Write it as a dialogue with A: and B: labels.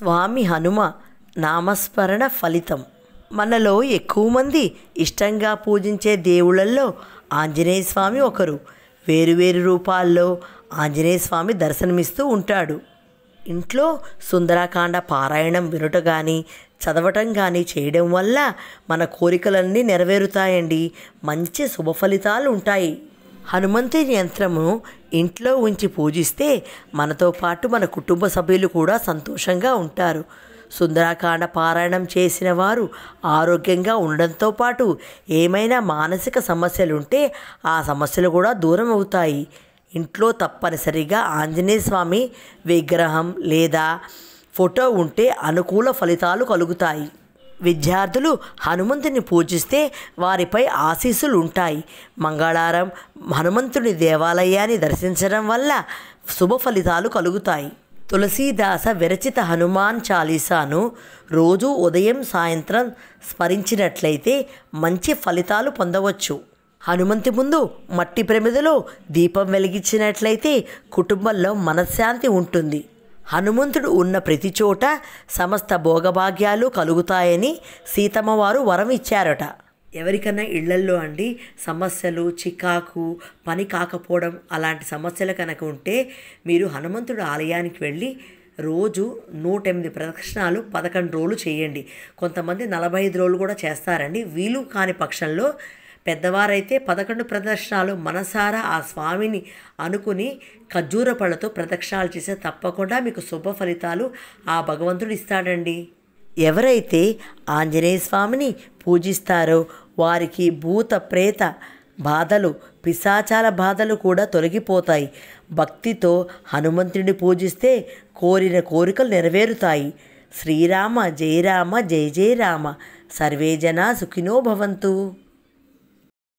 A: స్వామి హనుమ నామస్మరణ ఫలితం మనలో ఎక్కువ మంది ఇష్టంగా పూజించే దేవుళ్ళల్లో ఆంజనేయ స్వామి ఒకరు వేరువేరు రూపాల్లో ఆంజనేయ స్వామి దర్శనమిస్తూ ఉంటాడు ఇంట్లో సుందరాకాండ పారాయణం వినుట కానీ చదవటం కానీ చేయడం వల్ల మన కోరికలన్నీ నెరవేరుతాయండి మంచి శుభ ఫలితాలు ఉంటాయి హనుమంతుని యంత్రమును ఇంట్లో ఉంచి పూజిస్తే మనతో పాటు మన కుటుంబ సభ్యులు కూడా సంతోషంగా ఉంటారు సుందరాకాండ పారాయణం చేసిన వారు ఆరోగ్యంగా ఉండడంతో పాటు ఏమైనా మానసిక సమస్యలుంటే ఆ సమస్యలు కూడా దూరం అవుతాయి ఇంట్లో తప్పనిసరిగా ఆంజనేయ స్వామి విగ్రహం లేదా ఫోటో ఉంటే అనుకూల ఫలితాలు కలుగుతాయి విద్యార్థులు హనుమంతుని పూజిస్తే వారిపై ఆశీస్సులు ఉంటాయి మంగళారం హనుమంతుని దేవాలయాన్ని దర్శించడం వల్ల శుభ ఫలితాలు కలుగుతాయి తులసీదాస విరచిత హనుమాన్ చాలీసాను రోజు ఉదయం సాయంత్రం స్మరించినట్లయితే మంచి ఫలితాలు పొందవచ్చు హనుమంతి ముందు మట్టి ప్రమిదలో దీపం వెలిగించినట్లయితే కుటుంబంలో మనశ్శాంతి ఉంటుంది హనుమంతుడు ఉన్న ప్రతి చోట సమస్త భోగభాగ్యాలు కలుగుతాయని సీతమ్మవారు వరం ఇచ్చారట ఎవరికైనా ఇళ్లల్లో అండి సమస్యలు చికాకు పని కాకపోవడం అలాంటి సమస్యలు కనుక ఉంటే మీరు హనుమంతుడు ఆలయానికి వెళ్ళి రోజు నూట ఎనిమిది ప్రదక్షిణాలు పదకొండు రోజులు చేయండి కొంతమంది నలభై ఐదు రోజులు కూడా చేస్తారండి వీలు కాని పక్షంలో పెద్దవారైతే పదకొండు ప్రదక్షిణాలు మనసారా ఆ స్వామిని అనుకుని ఖర్జూర పళ్ళతో ప్రదక్షిణాలు చేస్తే తప్పకుండా మీకు శుభ ఫలితాలు ఆ భగవంతుడు ఇస్తాడండి ఎవరైతే ఆంజనేయ స్వామిని పూజిస్తారో వారికి భూత ప్రేత బాధలు పిశాచాల బాధలు కూడా తొలగిపోతాయి భక్తితో హనుమంతుడిని పూజిస్తే కోరిన కోరికలు నెరవేరుతాయి శ్రీరామ జయరామ జయ జయరామ సర్వే జనా సుఖినో భవంతు